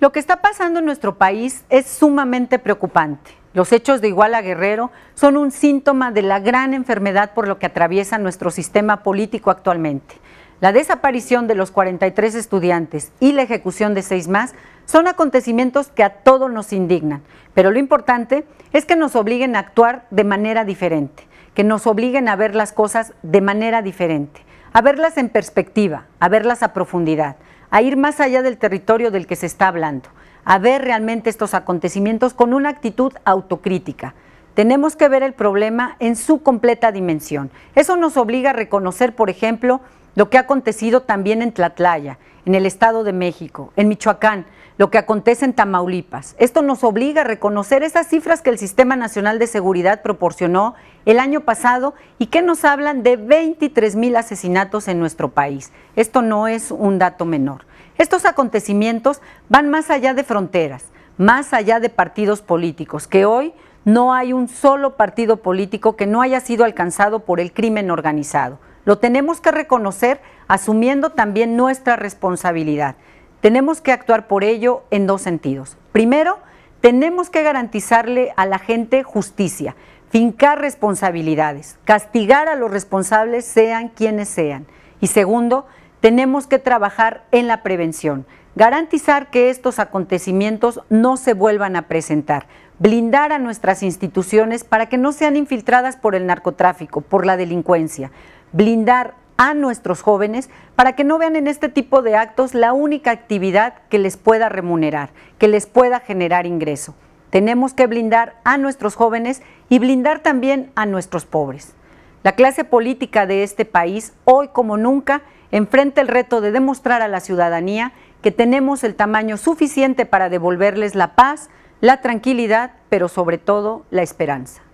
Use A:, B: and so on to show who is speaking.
A: Lo que está pasando en nuestro país es sumamente preocupante. Los hechos de Iguala Guerrero son un síntoma de la gran enfermedad por lo que atraviesa nuestro sistema político actualmente. La desaparición de los 43 estudiantes y la ejecución de seis más son acontecimientos que a todos nos indignan, pero lo importante es que nos obliguen a actuar de manera diferente, que nos obliguen a ver las cosas de manera diferente, a verlas en perspectiva, a verlas a profundidad a ir más allá del territorio del que se está hablando, a ver realmente estos acontecimientos con una actitud autocrítica. Tenemos que ver el problema en su completa dimensión. Eso nos obliga a reconocer, por ejemplo, lo que ha acontecido también en Tlatlaya, en el Estado de México, en Michoacán, lo que acontece en Tamaulipas. Esto nos obliga a reconocer esas cifras que el Sistema Nacional de Seguridad proporcionó el año pasado y que nos hablan de 23 mil asesinatos en nuestro país. Esto no es un dato menor. Estos acontecimientos van más allá de fronteras, más allá de partidos políticos, que hoy no hay un solo partido político que no haya sido alcanzado por el crimen organizado. Lo tenemos que reconocer asumiendo también nuestra responsabilidad. Tenemos que actuar por ello en dos sentidos. Primero, tenemos que garantizarle a la gente justicia, fincar responsabilidades, castigar a los responsables sean quienes sean. Y segundo, tenemos que trabajar en la prevención, garantizar que estos acontecimientos no se vuelvan a presentar, blindar a nuestras instituciones para que no sean infiltradas por el narcotráfico, por la delincuencia, blindar a nuestros jóvenes para que no vean en este tipo de actos la única actividad que les pueda remunerar, que les pueda generar ingreso. Tenemos que blindar a nuestros jóvenes y blindar también a nuestros pobres. La clase política de este país, hoy como nunca, enfrenta el reto de demostrar a la ciudadanía que tenemos el tamaño suficiente para devolverles la paz, la tranquilidad, pero sobre todo la esperanza.